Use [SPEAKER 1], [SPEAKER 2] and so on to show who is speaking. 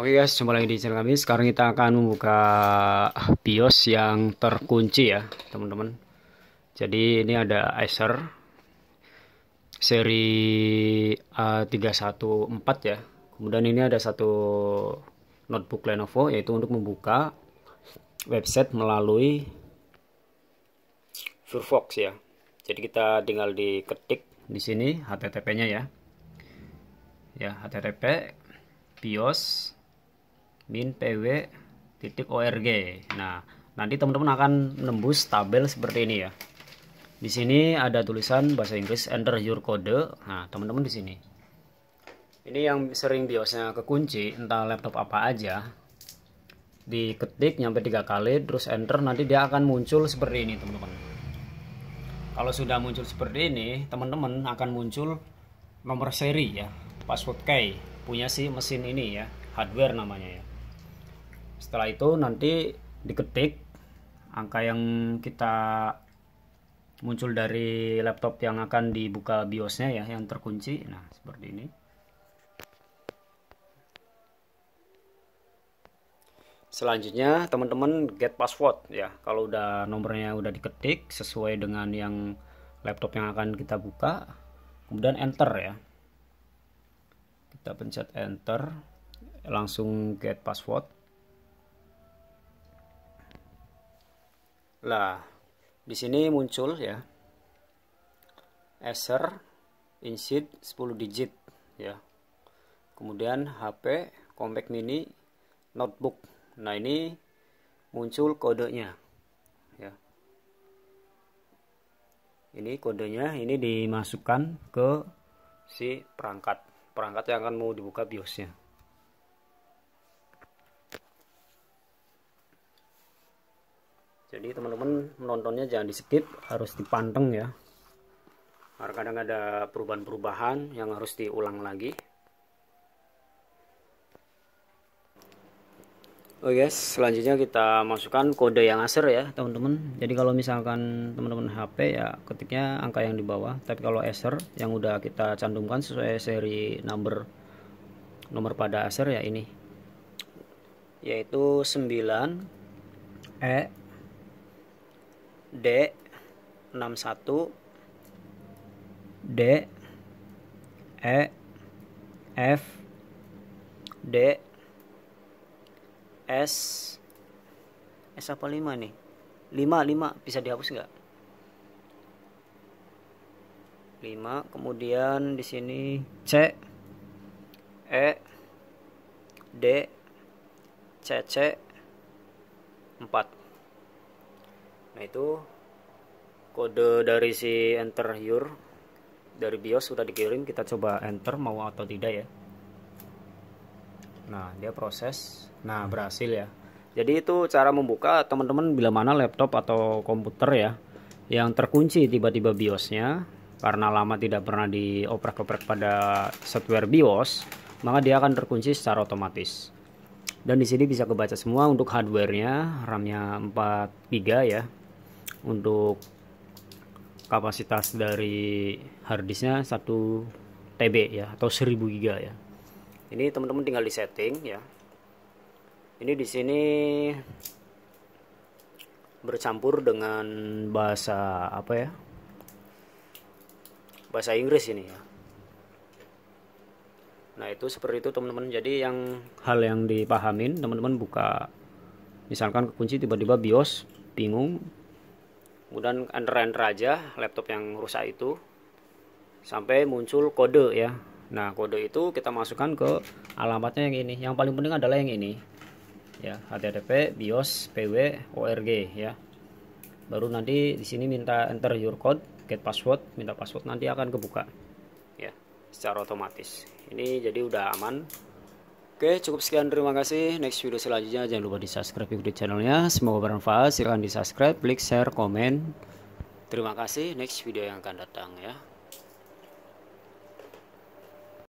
[SPEAKER 1] Oke guys, jumpa lagi di channel kami. Sekarang kita akan membuka BIOS yang terkunci ya, teman-teman. Jadi ini ada Acer seri A314 ya. Kemudian ini ada satu notebook Lenovo yaitu untuk membuka website melalui Firefox ya. Jadi kita tinggal diketik di sini HTTP-nya ya. Ya, HTTP bios min pw titik org nah nanti teman-teman akan menembus tabel seperti ini ya di sini ada tulisan bahasa Inggris enter your code nah teman-teman di sini ini yang sering biosnya kekunci entah laptop apa aja diketik nyampe tiga kali terus enter nanti dia akan muncul seperti ini teman-teman kalau sudah muncul seperti ini teman-teman akan muncul nomor seri ya password key punya si mesin ini ya hardware namanya ya setelah itu nanti diketik angka yang kita muncul dari laptop yang akan dibuka biosnya ya yang terkunci nah seperti ini selanjutnya teman-teman get password ya kalau udah nomornya udah diketik sesuai dengan yang laptop yang akan kita buka kemudian enter ya kita pencet enter langsung get password lah di sini muncul ya Acer insit 10 digit ya kemudian HP compact mini notebook nah ini muncul kodenya ya ini kodenya ini dimasukkan ke si perangkat perangkat yang akan mau dibuka BIOSnya jadi teman-teman menontonnya jangan di skip harus dipanteng ya karena kadang ada perubahan-perubahan yang harus diulang lagi Oke oh, guys, selanjutnya kita masukkan kode yang Acer ya teman-teman. Jadi kalau misalkan teman-teman HP ya ketiknya angka yang di bawah. Tapi kalau Acer yang udah kita cantumkan sesuai seri number nomor pada Acer ya ini. Yaitu 9 E D 61 D E F D S S apa 5 nih 5 5 bisa dihapus nggak 5 kemudian di sini C E D C C 4 nah itu kode dari si enter your dari BIOS sudah dikirim kita coba enter mau atau tidak ya Nah, dia proses. Nah, hmm. berhasil ya. Jadi itu cara membuka teman-teman bila mana laptop atau komputer ya yang terkunci tiba-tiba BIOSnya karena lama tidak pernah dioprek-oprek pada software BIOS, maka dia akan terkunci secara otomatis. Dan di sini bisa kebaca semua untuk hardware-nya, RAM-nya 4 GB ya. Untuk kapasitas dari harddisknya 1 TB ya atau 1000 GB ya ini teman-teman tinggal di setting ya ini di sini bercampur dengan bahasa apa ya bahasa Inggris ini ya nah itu seperti itu teman-teman jadi yang hal yang dipahamin teman-teman buka misalkan kekunci tiba-tiba BIOS bingung kemudian enter-enter aja laptop yang rusak itu sampai muncul kode ya Nah, kode itu kita masukkan ke alamatnya yang ini. Yang paling penting adalah yang ini. Ya, http bios pw org ya. Baru nanti di sini minta enter your code, get password, minta password nanti akan kebuka. Ya, secara otomatis. Ini jadi udah aman. Oke, cukup sekian. Terima kasih. Next video selanjutnya jangan lupa di-subscribe YouTube channelnya. Semoga bermanfaat. Silahkan di-subscribe, klik, share, komen. Terima kasih. Next video yang akan datang ya.